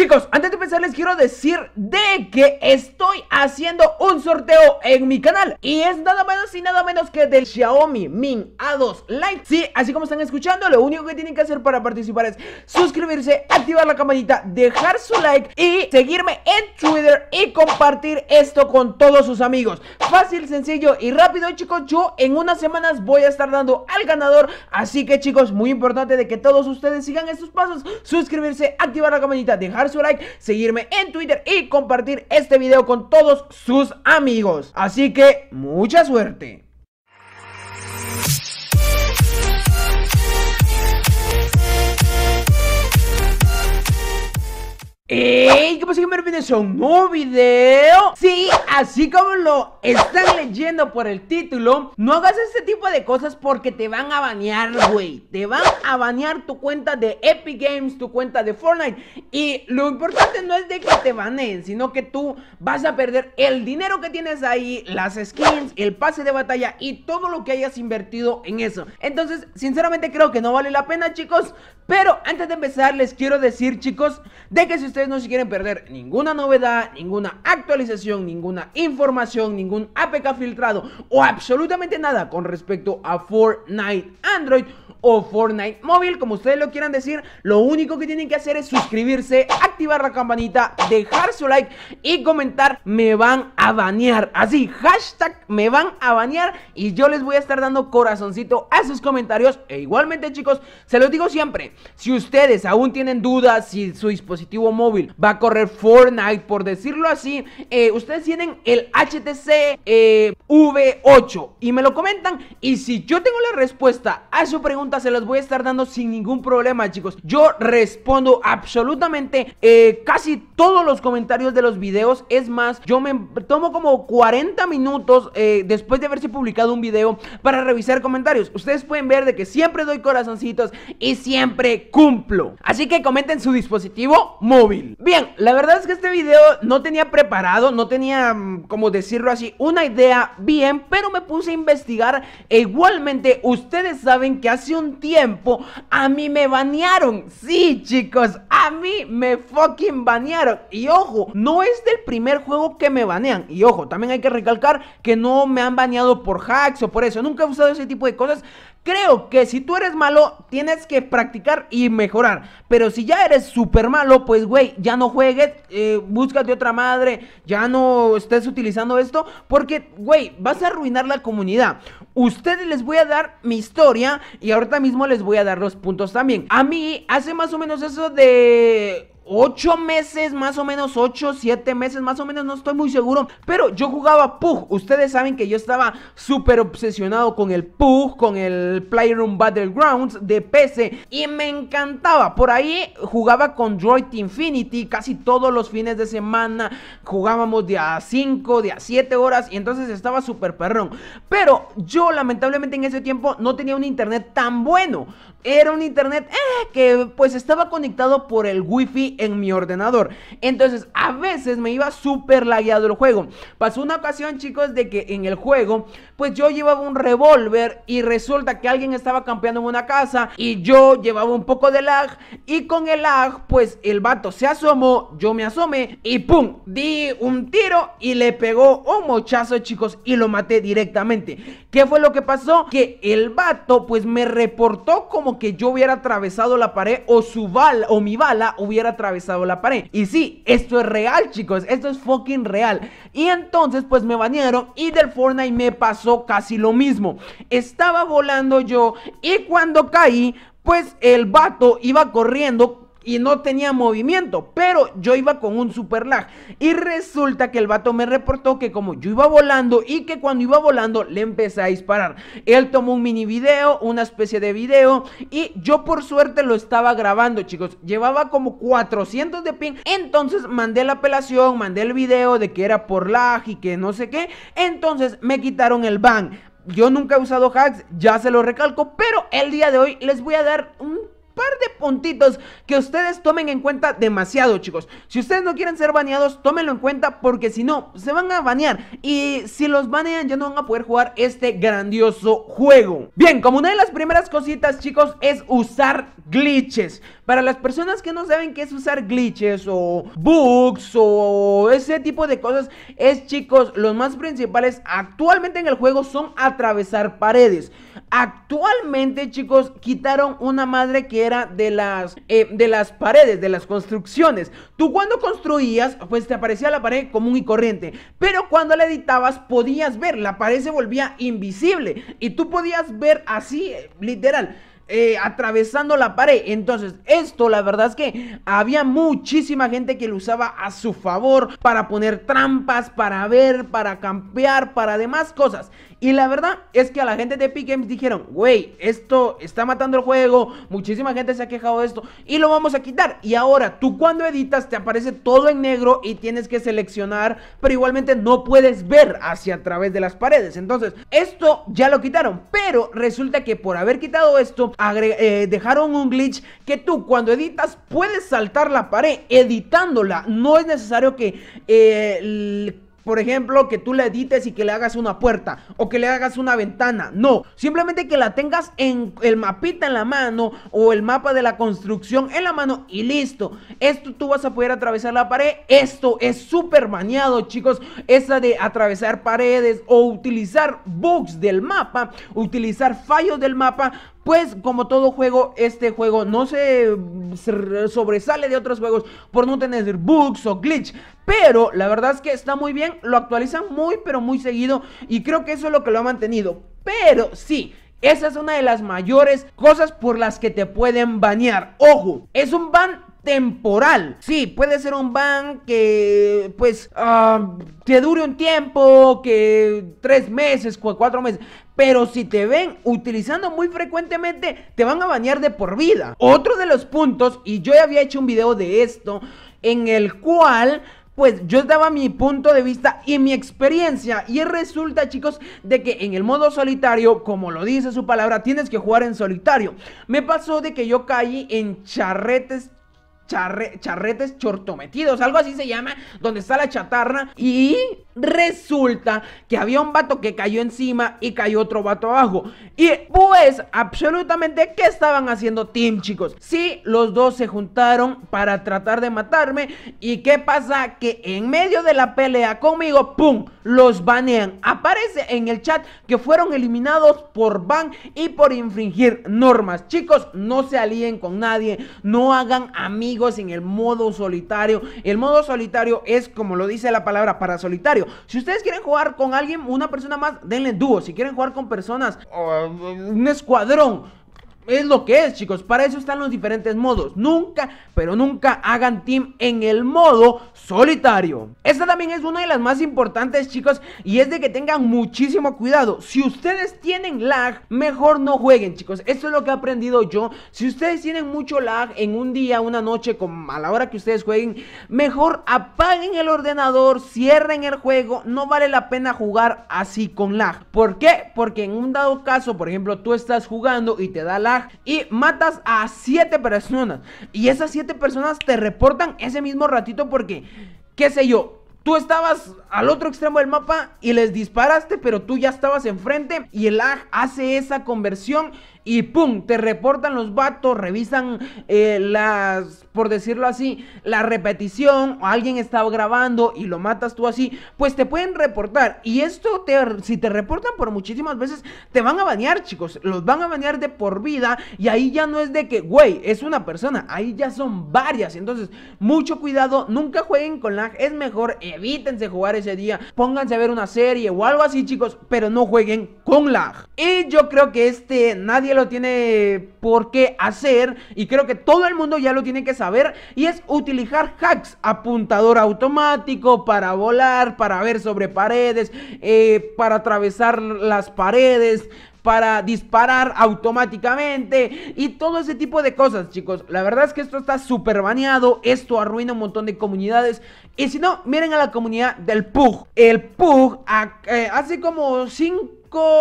Chicos, antes de empezar les quiero decir de que estoy haciendo un sorteo en mi canal Y es nada menos y nada menos que del Xiaomi Min A2 Lite Sí, así como están escuchando, lo único que tienen que hacer para participar es suscribirse, activar la campanita, dejar su like y seguirme en Twitter y compartir esto con todos sus amigos Fácil, sencillo y rápido chicos, yo en unas semanas voy a estar dando al ganador Así que chicos, muy importante de que todos ustedes sigan estos pasos Suscribirse, activar la campanita, dejar su like, seguirme en Twitter y compartir este video con todos sus amigos. Así que mucha suerte. ¡Ey! ¿Qué pasa? Bienvenidos a un nuevo video Sí, así como lo están leyendo por el título No hagas este tipo de cosas porque te van a banear, güey Te van a banear tu cuenta de Epic Games, tu cuenta de Fortnite Y lo importante no es de que te baneen Sino que tú vas a perder el dinero que tienes ahí Las skins, el pase de batalla y todo lo que hayas invertido en eso Entonces, sinceramente creo que no vale la pena, chicos pero antes de empezar les quiero decir chicos de que si ustedes no se quieren perder ninguna novedad, ninguna actualización, ninguna información, ningún APK filtrado o absolutamente nada con respecto a Fortnite Android, o Fortnite móvil, como ustedes lo quieran decir, lo único que tienen que hacer es suscribirse, activar la campanita, dejar su like y comentar me van a banear. Así, hashtag me van a banear y yo les voy a estar dando corazoncito a sus comentarios. E igualmente chicos, se los digo siempre, si ustedes aún tienen dudas si su dispositivo móvil va a correr Fortnite, por decirlo así, eh, ustedes tienen el HTC eh, V8 y me lo comentan y si yo tengo la respuesta a su pregunta, se las voy a estar dando sin ningún problema, chicos. Yo respondo absolutamente eh, casi todos los comentarios de los videos. Es más, yo me tomo como 40 minutos eh, después de haberse publicado un video para revisar comentarios. Ustedes pueden ver de que siempre doy corazoncitos y siempre cumplo. Así que comenten su dispositivo móvil. Bien, la verdad es que este video no tenía preparado, no tenía, mm, como decirlo así, una idea bien, pero me puse a investigar. E igualmente, ustedes saben que hace un tiempo a mí me banearon. Sí, chicos, a mí me fucking banearon. Y ojo, no es del primer juego que me banean. Y ojo, también hay que recalcar que no me han baneado por hacks o por eso. Nunca he usado ese tipo de cosas Creo que si tú eres malo, tienes que practicar y mejorar. Pero si ya eres súper malo, pues güey, ya no juegues, eh, búscate otra madre, ya no estés utilizando esto, porque güey, vas a arruinar la comunidad. Ustedes les voy a dar mi historia y ahorita mismo les voy a dar los puntos también. A mí hace más o menos eso de 8 meses, más o menos 8, 7 meses, más o menos, no estoy muy seguro. Pero yo jugaba Pug. Ustedes saben que yo estaba súper obsesionado con el Pug, con el Playroom Battlegrounds de PC. Y me encantaba. Por ahí jugaba con Droid Infinity casi todos los fines de semana. Jugábamos de a 5, de a 7 horas. Y entonces estaba súper perrón. Pero yo lamentablemente en ese tiempo no tenía un internet tan bueno. Era un internet eh, que pues estaba conectado por el wifi en mi ordenador. Entonces, a veces me iba súper lagueado el juego. Pasó una ocasión, chicos, de que en el juego, pues yo llevaba un revólver y resulta que alguien estaba campeando en una casa y yo llevaba un poco de lag y con el lag, pues el vato se asomó, yo me asomé y ¡pum! Di un tiro y le pegó un mochazo, chicos, y lo maté directamente. ¿Qué fue lo que pasó? Que el vato, pues me reportó como que yo hubiera atravesado la pared o su bala o mi bala hubiera atravesado la pared. Y sí, esto es real, chicos. Esto es fucking real. Y entonces, pues me banearon y del Fortnite me pasó casi lo mismo. Estaba volando yo y cuando caí, pues el vato iba corriendo y no tenía movimiento, pero yo iba con un super lag. Y resulta que el vato me reportó que como yo iba volando y que cuando iba volando le empecé a disparar. Él tomó un mini video, una especie de video y yo por suerte lo estaba grabando, chicos. Llevaba como 400 de ping, entonces mandé la apelación, mandé el video de que era por lag y que no sé qué. Entonces me quitaron el ban. Yo nunca he usado hacks, ya se lo recalco, pero el día de hoy les voy a dar un par de puntitos que ustedes tomen en cuenta demasiado, chicos. Si ustedes no quieren ser baneados, tómenlo en cuenta porque si no, se van a banear. Y si los banean, ya no van a poder jugar este grandioso juego. Bien, como una de las primeras cositas, chicos, es usar glitches. Para las personas que no saben qué es usar glitches o bugs o ese tipo de cosas, es chicos, los más principales actualmente en el juego son atravesar paredes. Actualmente, chicos, quitaron una madre que era de las, eh, de las paredes, de las construcciones. Tú cuando construías, pues te aparecía la pared común y corriente. Pero cuando la editabas, podías ver, la pared se volvía invisible. Y tú podías ver así, literal. Eh, atravesando la pared. Entonces, esto la verdad es que había muchísima gente que lo usaba a su favor para poner trampas, para ver, para campear, para demás cosas. Y la verdad es que a la gente de Epic Games dijeron, güey, esto está matando el juego, muchísima gente se ha quejado de esto y lo vamos a quitar. Y ahora, tú cuando editas te aparece todo en negro y tienes que seleccionar, pero igualmente no puedes ver hacia a través de las paredes. Entonces, esto ya lo quitaron, pero resulta que por haber quitado esto, eh, dejaron un glitch que tú cuando editas puedes saltar la pared editándola. No es necesario que... Eh, por ejemplo, que tú la edites y que le hagas una puerta o que le hagas una ventana. No, simplemente que la tengas en el mapita en la mano o el mapa de la construcción en la mano y listo. Esto tú vas a poder atravesar la pared. Esto es súper maniado, chicos. Esa de atravesar paredes o utilizar bugs del mapa, utilizar fallos del mapa pues como todo juego, este juego no se, sobresale de otros juegos por no tener bugs o glitch. Pero la verdad es que está muy bien, lo actualizan muy pero muy seguido y creo que eso es lo que lo ha mantenido. Pero sí, esa es una de las mayores cosas por las que te pueden banear. Ojo, es un ban temporal. Sí, puede ser un ban que pues te ah, dure un tiempo, que tres meses, cuatro meses. Pero si te ven utilizando muy frecuentemente, te van a bañar de por vida. Otro de los puntos, y yo ya había hecho un video de esto, en el cual pues yo daba mi punto de vista y mi experiencia. Y resulta, chicos, de que en el modo solitario, como lo dice su palabra, tienes que jugar en solitario. Me pasó de que yo caí en charretes charretes chortometidos, algo así se llama, donde está la chatarra. Y resulta que había un vato que cayó encima y cayó otro vato abajo. Y pues, absolutamente, ¿qué estaban haciendo Team, chicos? Sí, los dos se juntaron para tratar de matarme. ¿Y qué pasa? Que en medio de la pelea conmigo, ¡pum! Los banean. Aparece en el chat que fueron eliminados por ban y por infringir normas. Chicos, no se alíen con nadie, no hagan amigos amigos en el modo solitario. El modo solitario es como lo dice la palabra para solitario. Si ustedes quieren jugar con alguien, una persona más, denle dúo. Si quieren jugar con personas, um, um, un escuadrón es lo que es, chicos. Para eso están los diferentes modos. Nunca, pero nunca hagan team en el modo solitario. Esta también es una de las más importantes, chicos. Y es de que tengan muchísimo cuidado. Si ustedes tienen lag, mejor no jueguen, chicos. Esto es lo que he aprendido yo. Si ustedes tienen mucho lag en un día, una noche, a la hora que ustedes jueguen, mejor apaguen el ordenador, cierren el juego. No vale la pena jugar así con lag. ¿Por qué? Porque en un dado caso, por ejemplo, tú estás jugando y te da lag y matas a 7 personas. Y esas 7 personas te reportan ese mismo ratito porque, qué sé yo, Tú estabas al otro extremo del mapa y les disparaste, pero tú ya estabas enfrente y el lag hace esa conversión y ¡pum! Te reportan los vatos, revisan eh, las, por decirlo así, la repetición, o alguien estaba grabando y lo matas tú así, pues te pueden reportar. Y esto, te, si te reportan por muchísimas veces, te van a banear, chicos. Los van a banear de por vida y ahí ya no es de que, güey, es una persona, ahí ya son varias. Entonces, mucho cuidado, nunca jueguen con lag, es mejor, evítense jugar ese día, pónganse a ver una serie o algo así, chicos, pero no jueguen con lag. Y yo creo que este nadie lo tiene por qué hacer y creo que todo el mundo ya lo tiene que saber y es utilizar hacks, apuntador automático para volar, para ver sobre paredes, eh, para atravesar las paredes, para disparar automáticamente y todo ese tipo de cosas, chicos. La verdad es que esto está súper baneado, esto arruina un montón de comunidades. Y si no, miren a la comunidad del PUG. El PUG eh, hace como 5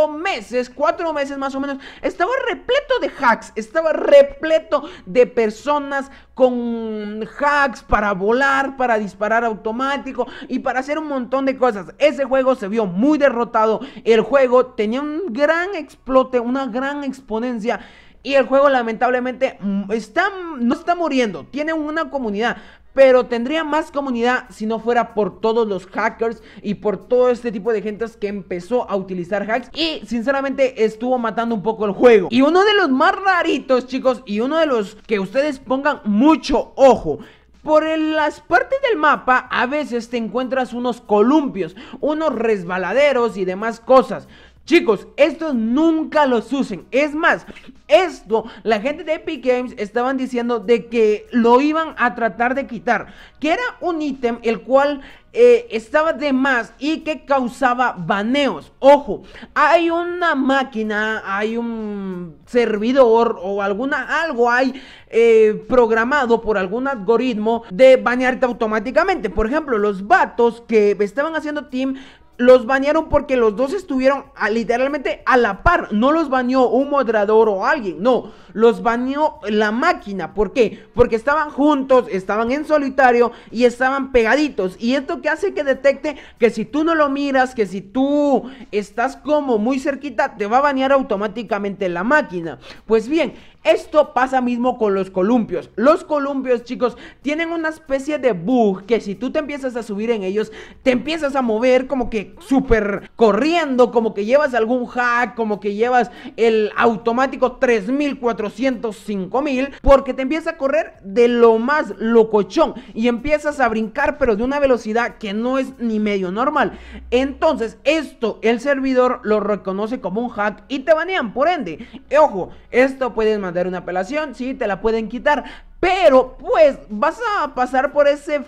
meses, cuatro meses más o menos, estaba repleto de hacks, estaba repleto de personas con hacks para volar, para disparar automático y para hacer un montón de cosas. Ese juego se vio muy derrotado. El juego tenía un gran explote, una gran exponencia. Y el juego lamentablemente mm, está, no está muriendo, tiene una comunidad, pero tendría más comunidad si no fuera por todos los hackers y por todo este tipo de gentes que empezó a utilizar hacks y sinceramente estuvo matando un poco el juego. Y uno de los más raritos, chicos, y uno de los que ustedes pongan mucho ojo, por las partes del mapa a veces te encuentras unos columpios, unos resbaladeros y demás cosas. Chicos, estos nunca los usen. Es más, esto, la gente de Epic Games estaban diciendo de que lo iban a tratar de quitar. Que era un ítem el cual eh, estaba de más y que causaba baneos. Ojo, hay una máquina, hay un servidor o alguna algo hay eh, programado por algún algoritmo de banearte automáticamente. Por ejemplo, los vatos que estaban haciendo team los bañaron porque los dos estuvieron literalmente a la par. No los bañó un moderador o alguien, no los baneó la máquina. ¿Por qué? Porque estaban juntos, estaban en solitario y estaban pegaditos. Y esto que hace que detecte que si tú no lo miras, que si tú estás como muy cerquita, te va a banear automáticamente la máquina. Pues bien, esto pasa mismo con los columpios. Los columpios, chicos, tienen una especie de bug que si tú te empiezas a subir en ellos, te empiezas a mover como que súper corriendo, como que llevas algún hack, como que llevas el automático 3400 405 mil, porque te empieza a correr de lo más locochón y empiezas a brincar, pero de una velocidad que no es ni medio normal. Entonces, esto el servidor lo reconoce como un hack y te banean, por ende. Ojo, esto puedes mandar una apelación, si te la pueden quitar, pero pues vas a pasar por ese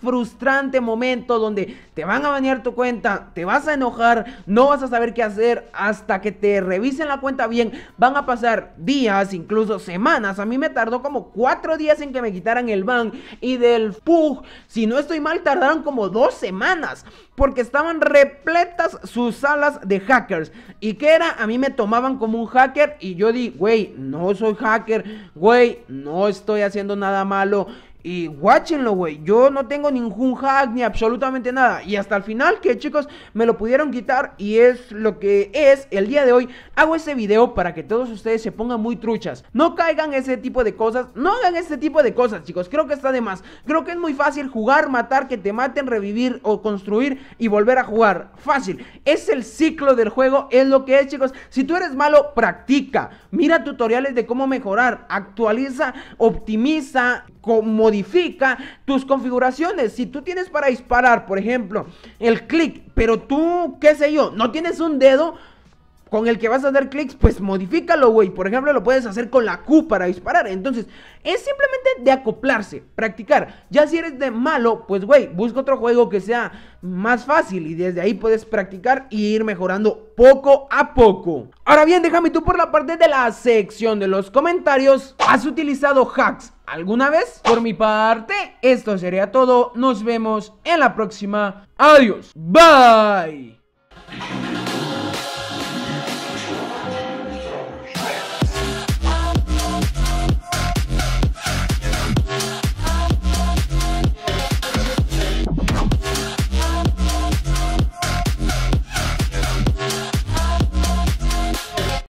frustrante momento donde te van a banear tu cuenta, te vas a enojar, no vas a saber qué hacer hasta que te revisen la cuenta bien. Van a pasar días, incluso semanas. A mí me tardó como cuatro días en que me quitaran el ban y del PUG, si no estoy mal, tardaron como dos semanas porque estaban repletas sus salas de hackers. ¿Y que era? A mí me tomaban como un hacker y yo di, güey, no soy hacker, güey, no estoy haciendo nada malo. Y guáchenlo, güey. Yo no tengo ningún hack ni absolutamente nada. Y hasta el final, que chicos, me lo pudieron quitar. Y es lo que es el día de hoy. Hago este video para que todos ustedes se pongan muy truchas. No caigan ese tipo de cosas. No hagan ese tipo de cosas, chicos. Creo que está de más. Creo que es muy fácil jugar, matar, que te maten, revivir o construir y volver a jugar. Fácil. Es el ciclo del juego. Es lo que es, chicos. Si tú eres malo, practica. Mira tutoriales de cómo mejorar. Actualiza, optimiza modifica tus configuraciones. Si tú tienes para disparar, por ejemplo, el clic, pero tú, qué sé yo, no tienes un dedo con el que vas a dar clics, pues modifícalo, güey. Por ejemplo, lo puedes hacer con la Q para disparar. Entonces, es simplemente de acoplarse, practicar. Ya si eres de malo, pues, güey, busca otro juego que sea más fácil y desde ahí puedes practicar y ir mejorando poco a poco. Ahora bien, déjame tú por la parte de la sección de los comentarios. ¿Has utilizado hacks? alguna vez. Por mi parte, esto sería todo. Nos vemos en la próxima. Adiós. Bye.